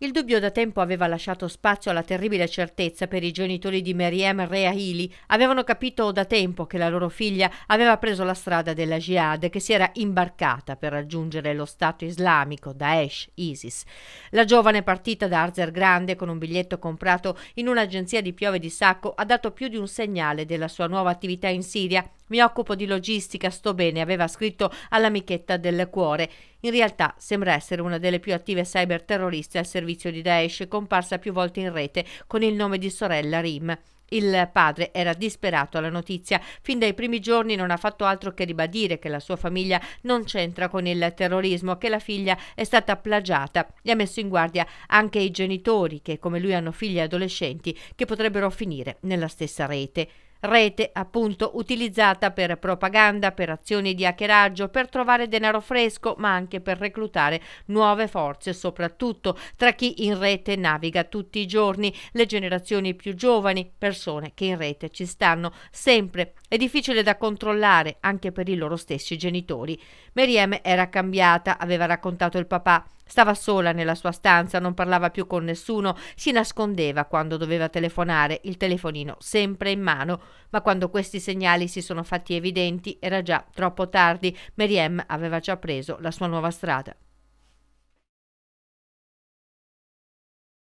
Il dubbio da tempo aveva lasciato spazio alla terribile certezza per i genitori di Meriem Reahili. Avevano capito da tempo che la loro figlia aveva preso la strada della jihad, che si era imbarcata per raggiungere lo Stato islamico, Daesh, ISIS. La giovane partita da Arzer Grande con un biglietto comprato in un'agenzia di Piove di Sacco ha dato più di un segnale della sua nuova attività in Siria. Mi occupo di logistica, sto bene, aveva scritto all'amichetta del cuore. In realtà sembra essere una delle più attive cyberterroriste al servizio servizio di Daesh, comparsa più volte in rete con il nome di sorella Rim. Il padre era disperato alla notizia. Fin dai primi giorni non ha fatto altro che ribadire che la sua famiglia non c'entra con il terrorismo, che la figlia è stata plagiata e ha messo in guardia anche i genitori che, come lui, hanno figli adolescenti che potrebbero finire nella stessa rete rete appunto utilizzata per propaganda, per azioni di hackeraggio, per trovare denaro fresco, ma anche per reclutare nuove forze, soprattutto tra chi in rete naviga tutti i giorni, le generazioni più giovani, persone che in rete ci stanno sempre. È difficile da controllare anche per i loro stessi genitori. Meriem era cambiata, aveva raccontato il papà. Stava sola nella sua stanza, non parlava più con nessuno, si nascondeva quando doveva telefonare, il telefonino sempre in mano, ma quando questi segnali si sono fatti evidenti era già troppo tardi, Meriem aveva già preso la sua nuova strada.